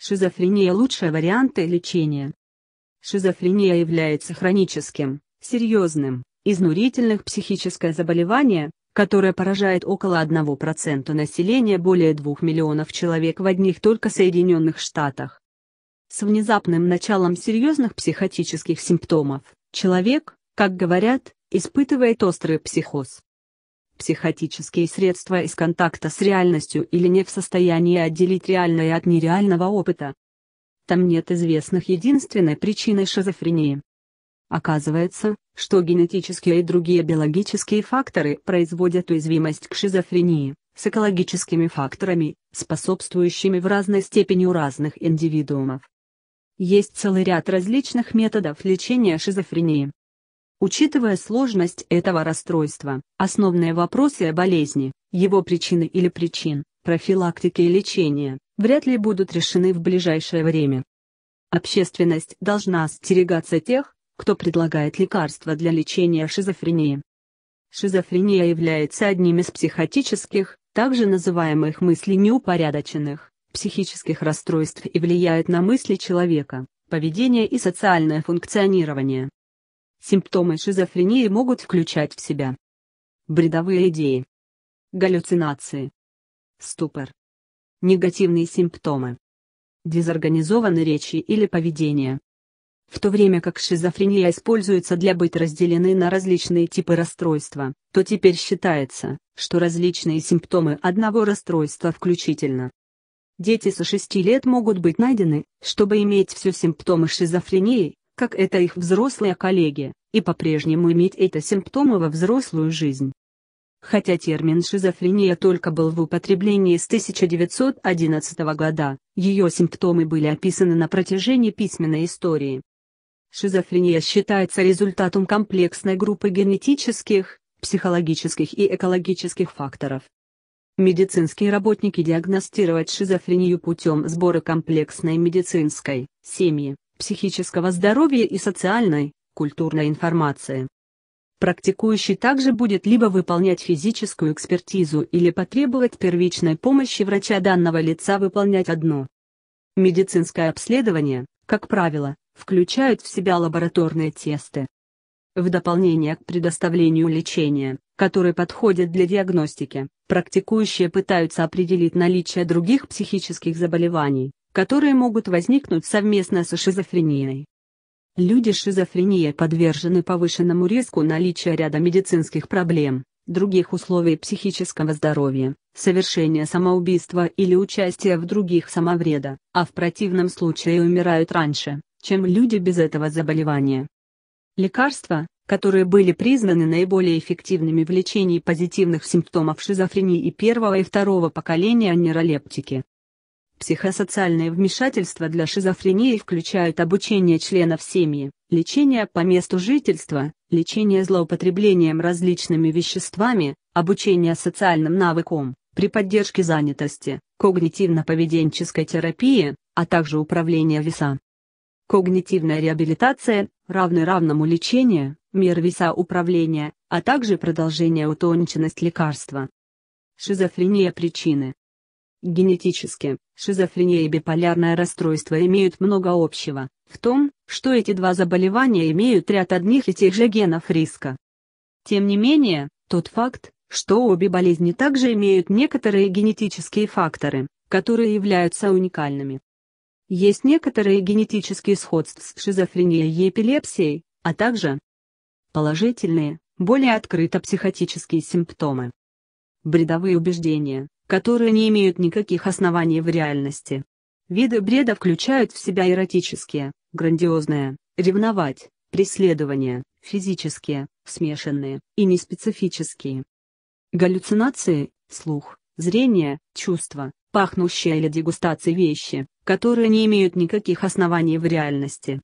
Шизофрения – лучшие варианты лечения. Шизофрения является хроническим, серьезным, изнурительным психическое заболевание, которое поражает около 1% населения более 2 миллионов человек в одних только Соединенных Штатах. С внезапным началом серьезных психотических симптомов, человек, как говорят, испытывает острый психоз психотические средства из контакта с реальностью или не в состоянии отделить реальное от нереального опыта. Там нет известных единственной причины шизофрении. Оказывается, что генетические и другие биологические факторы производят уязвимость к шизофрении, с экологическими факторами, способствующими в разной степени у разных индивидуумов. Есть целый ряд различных методов лечения шизофрении. Учитывая сложность этого расстройства, основные вопросы о болезни, его причины или причин, профилактики и лечения, вряд ли будут решены в ближайшее время. Общественность должна остерегаться тех, кто предлагает лекарства для лечения шизофрении. Шизофрения является одним из психотических, также называемых мыслей неупорядоченных, психических расстройств и влияет на мысли человека, поведение и социальное функционирование. Симптомы шизофрении могут включать в себя бредовые идеи, галлюцинации, ступор, негативные симптомы, дезорганизованной речи или поведение. В то время как шизофрения используется для быть разделены на различные типы расстройства, то теперь считается, что различные симптомы одного расстройства включительно. Дети со 6 лет могут быть найдены, чтобы иметь все симптомы шизофрении, как это их взрослые коллеги и по-прежнему иметь это симптомы во взрослую жизнь. Хотя термин «шизофрения» только был в употреблении с 1911 года, ее симптомы были описаны на протяжении письменной истории. Шизофрения считается результатом комплексной группы генетических, психологических и экологических факторов. Медицинские работники диагностировать шизофрению путем сбора комплексной медицинской, семьи, психического здоровья и социальной, культурной информации. Практикующий также будет либо выполнять физическую экспертизу или потребовать первичной помощи врача данного лица выполнять одно. Медицинское обследование, как правило, включают в себя лабораторные тесты. В дополнение к предоставлению лечения, которое подходит для диагностики, практикующие пытаются определить наличие других психических заболеваний, которые могут возникнуть совместно со шизофренией. Люди с шизофренией подвержены повышенному риску наличия ряда медицинских проблем, других условий психического здоровья, совершения самоубийства или участия в других самовреда, а в противном случае умирают раньше, чем люди без этого заболевания. Лекарства, которые были признаны наиболее эффективными в лечении позитивных симптомов шизофрении и первого и второго поколения нейролептики, Психосоциальное вмешательство для шизофрении включает обучение членов семьи, лечение по месту жительства, лечение злоупотреблением различными веществами, обучение социальным навыкам, при поддержке занятости, когнитивно-поведенческой терапии, а также управление веса. Когнитивная реабилитация, равны равному лечению, мер веса управления, а также продолжение утонченность лекарства. Шизофрения причины Генетически, шизофрения и биполярное расстройство имеют много общего, в том, что эти два заболевания имеют ряд одних и тех же генов риска. Тем не менее, тот факт, что обе болезни также имеют некоторые генетические факторы, которые являются уникальными. Есть некоторые генетические сходства с шизофренией и эпилепсией, а также положительные, более открыто психотические симптомы. Бредовые убеждения, которые не имеют никаких оснований в реальности. Виды бреда включают в себя эротические, грандиозные, ревновать, преследования, физические, смешанные и неспецифические. Галлюцинации, слух, зрение, чувства, пахнущие или дегустации вещи, которые не имеют никаких оснований в реальности.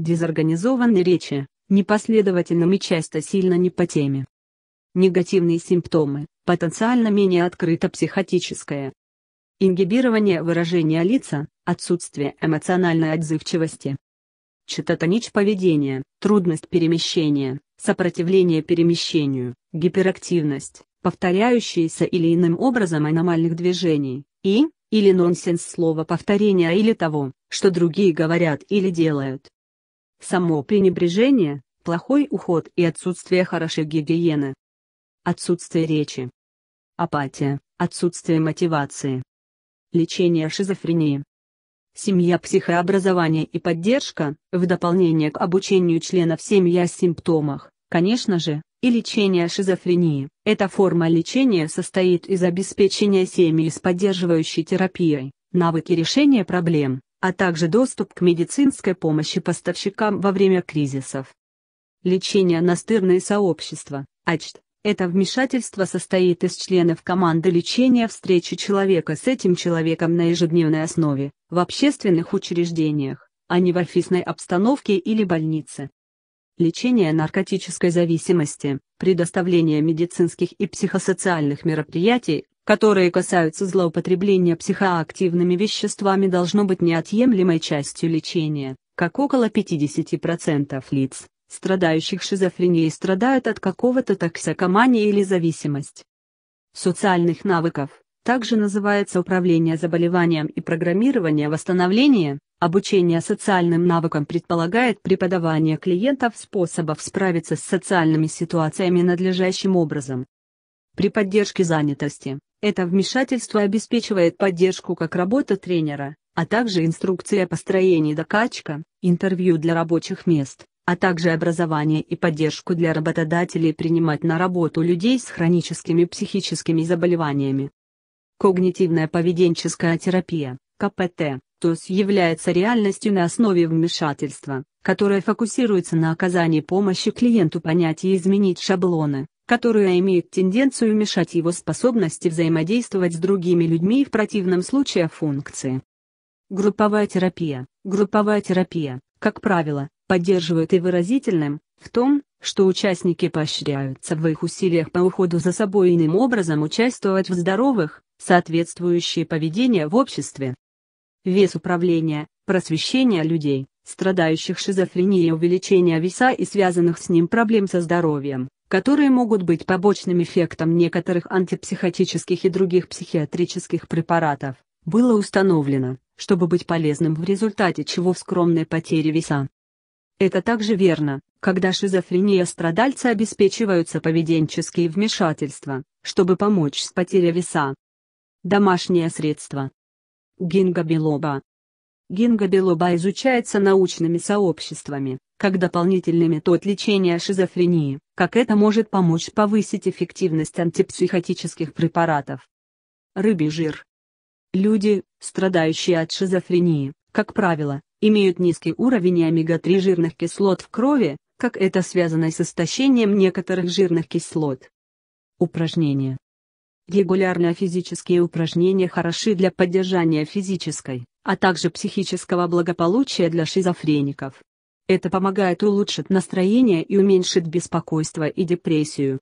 Дезорганизованные речи, непоследовательным и часто сильно не по теме негативные симптомы, потенциально менее открыто психотическое. Ингибирование выражения лица, отсутствие эмоциональной отзывчивости. Читатонич поведения, трудность перемещения, сопротивление перемещению, гиперактивность, повторяющиеся или иным образом аномальных движений, и, или нонсенс слова повторения или того, что другие говорят или делают. Само пренебрежение, плохой уход и отсутствие хорошей гигиены отсутствие речи. Апатия, отсутствие мотивации. Лечение шизофрении. Семья психообразование и поддержка, в дополнение к обучению членов семьи о симптомах, конечно же, и лечение шизофрении. Эта форма лечения состоит из обеспечения семьи с поддерживающей терапией, навыки решения проблем, а также доступ к медицинской помощи поставщикам во время кризисов. Лечение настырные сообщества, АЧТ, это вмешательство состоит из членов команды лечения встречи человека с этим человеком на ежедневной основе, в общественных учреждениях, а не в офисной обстановке или больнице. Лечение наркотической зависимости, предоставление медицинских и психосоциальных мероприятий, которые касаются злоупотребления психоактивными веществами должно быть неотъемлемой частью лечения, как около 50% лиц, страдающих шизофренией страдают от какого-то токсикомании или зависимость. Социальных навыков, также называется управление заболеванием и программирование восстановления, обучение социальным навыкам предполагает преподавание клиентов способов справиться с социальными ситуациями надлежащим образом. При поддержке занятости, это вмешательство обеспечивает поддержку как работа тренера, а также инструкция построения докачка, интервью для рабочих мест, а также образование и поддержку для работодателей принимать на работу людей с хроническими психическими заболеваниями. Когнитивная поведенческая терапия, КПТ, ТОС является реальностью на основе вмешательства, которое фокусируется на оказании помощи клиенту понять и изменить шаблоны, которые имеют тенденцию мешать его способности взаимодействовать с другими людьми и в противном случае функции. Групповая терапия. Групповая терапия, как правило, поддерживают и выразительным, в том, что участники поощряются в их усилиях по уходу за собой иным образом участвовать в здоровых, соответствующие поведения в обществе. Вес управления, просвещение людей, страдающих шизофренией и увеличение веса и связанных с ним проблем со здоровьем, которые могут быть побочным эффектом некоторых антипсихотических и других психиатрических препаратов, было установлено, чтобы быть полезным в результате чего в скромной потере веса. Это также верно, когда шизофрения страдальца обеспечиваются поведенческие вмешательства, чтобы помочь с потерей веса. Домашнее средство. Гинго билоба. изучается научными сообществами, как дополнительный метод лечения шизофрении, как это может помочь повысить эффективность антипсихотических препаратов. Рыбий жир. Люди, страдающие от шизофрении, как правило, имеют низкий уровень омега-3 жирных кислот в крови, как это связано с истощением некоторых жирных кислот. Упражнения. Регулярные физические упражнения хороши для поддержания физической, а также психического благополучия для шизофреников. Это помогает улучшить настроение и уменьшит беспокойство и депрессию.